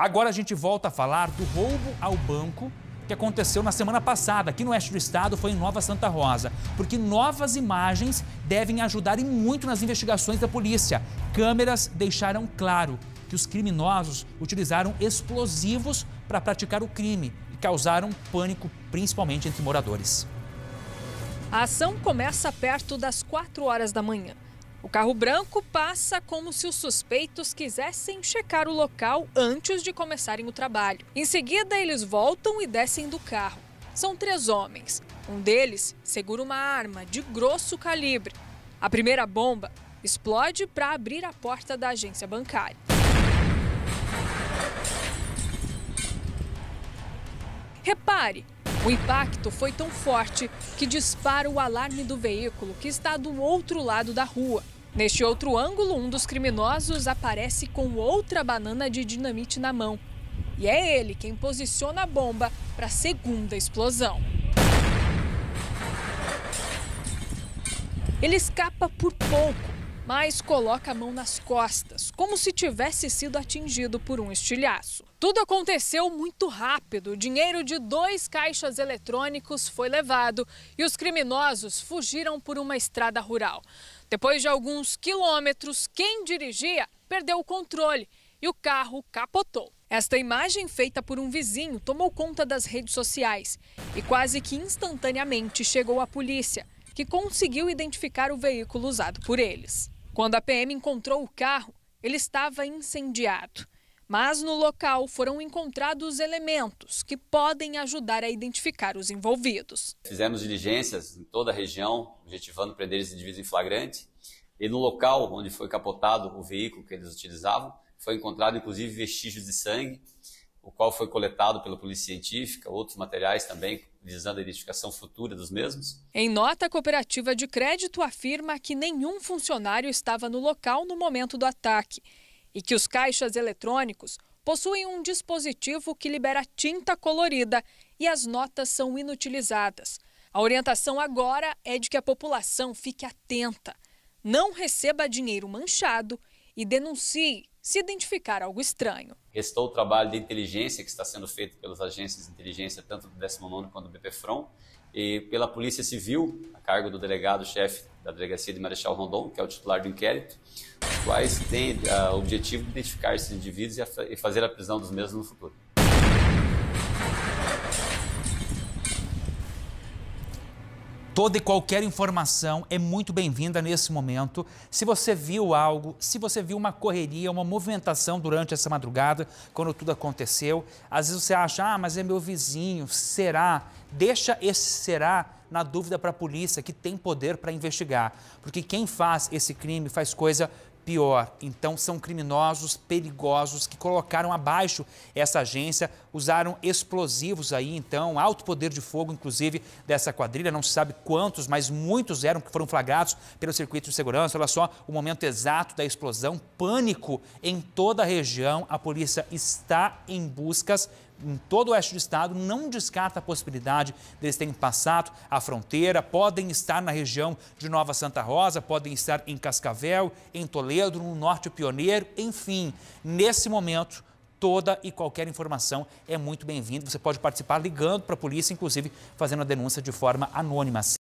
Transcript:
Agora a gente volta a falar do roubo ao banco que aconteceu na semana passada aqui no oeste do estado, foi em Nova Santa Rosa, porque novas imagens devem ajudar e muito nas investigações da polícia. Câmeras deixaram claro que os criminosos utilizaram explosivos para praticar o crime e causaram pânico, principalmente entre moradores. A ação começa perto das 4 horas da manhã. O carro branco passa como se os suspeitos quisessem checar o local antes de começarem o trabalho. Em seguida, eles voltam e descem do carro. São três homens. Um deles segura uma arma de grosso calibre. A primeira bomba explode para abrir a porta da agência bancária. Repare, o impacto foi tão forte que dispara o alarme do veículo que está do outro lado da rua. Neste outro ângulo, um dos criminosos aparece com outra banana de dinamite na mão. E é ele quem posiciona a bomba para a segunda explosão. Ele escapa por pouco, mas coloca a mão nas costas, como se tivesse sido atingido por um estilhaço. Tudo aconteceu muito rápido. O dinheiro de dois caixas eletrônicos foi levado e os criminosos fugiram por uma estrada rural. Depois de alguns quilômetros, quem dirigia perdeu o controle e o carro capotou. Esta imagem, feita por um vizinho, tomou conta das redes sociais e quase que instantaneamente chegou à polícia, que conseguiu identificar o veículo usado por eles. Quando a PM encontrou o carro, ele estava incendiado. Mas no local foram encontrados elementos que podem ajudar a identificar os envolvidos. Fizemos diligências em toda a região, objetivando prender esse indivíduo em flagrante. E no local onde foi capotado o veículo que eles utilizavam, foi encontrado inclusive vestígios de sangue o qual foi coletado pela Polícia Científica, outros materiais também visando a identificação futura dos mesmos. Em nota, a cooperativa de crédito afirma que nenhum funcionário estava no local no momento do ataque e que os caixas eletrônicos possuem um dispositivo que libera tinta colorida e as notas são inutilizadas. A orientação agora é de que a população fique atenta, não receba dinheiro manchado e denuncie se identificar algo estranho. Restou o trabalho de inteligência que está sendo feito pelas agências de inteligência, tanto do 19 quanto do BPFROM, e pela Polícia Civil, a cargo do delegado-chefe da Delegacia de Marechal Rondon, que é o titular do inquérito, quais têm ah, o objetivo de identificar esses indivíduos e fazer a prisão dos mesmos no futuro. Toda e qualquer informação é muito bem-vinda nesse momento. Se você viu algo, se você viu uma correria, uma movimentação durante essa madrugada, quando tudo aconteceu, às vezes você acha, ah, mas é meu vizinho, será? Deixa esse será na dúvida para a polícia, que tem poder para investigar. Porque quem faz esse crime faz coisa pior. Então, são criminosos perigosos que colocaram abaixo essa agência, usaram explosivos aí, então, alto poder de fogo, inclusive, dessa quadrilha. Não se sabe quantos, mas muitos eram que foram flagrados pelo circuito de segurança. Olha só o momento exato da explosão, pânico em toda a região. A polícia está em buscas em todo o oeste do estado, não descarta a possibilidade deles terem passado a fronteira, podem estar na região de Nova Santa Rosa, podem estar em Cascavel, em Toledo, no Norte Pioneiro, enfim. Nesse momento, toda e qualquer informação é muito bem-vinda. Você pode participar ligando para a polícia, inclusive fazendo a denúncia de forma anônima.